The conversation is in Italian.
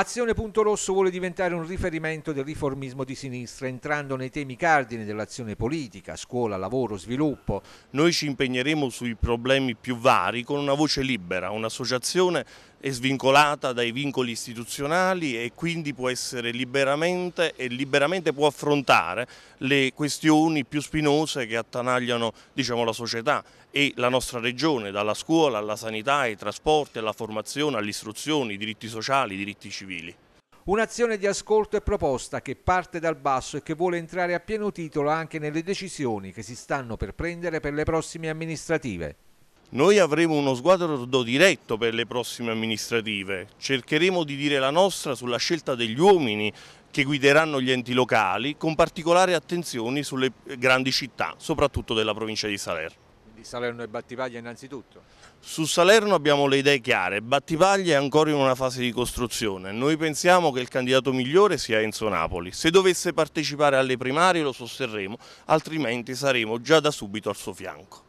Azione Punto Rosso vuole diventare un riferimento del riformismo di sinistra, entrando nei temi cardine dell'azione politica, scuola, lavoro, sviluppo. Noi ci impegneremo sui problemi più vari con una voce libera, un'associazione è svincolata dai vincoli istituzionali e quindi può essere liberamente e liberamente può affrontare le questioni più spinose che attanagliano diciamo, la società e la nostra regione, dalla scuola alla sanità, ai trasporti, alla formazione, all'istruzione, ai diritti sociali, ai diritti civili civili. Un'azione di ascolto e proposta che parte dal basso e che vuole entrare a pieno titolo anche nelle decisioni che si stanno per prendere per le prossime amministrative. Noi avremo uno sguardo diretto per le prossime amministrative, cercheremo di dire la nostra sulla scelta degli uomini che guideranno gli enti locali, con particolare attenzione sulle grandi città, soprattutto della provincia di Salerno di Salerno e Battivaglia innanzitutto? Su Salerno abbiamo le idee chiare, Battivaglia è ancora in una fase di costruzione, noi pensiamo che il candidato migliore sia Enzo Napoli, se dovesse partecipare alle primarie lo sosterremo, altrimenti saremo già da subito al suo fianco.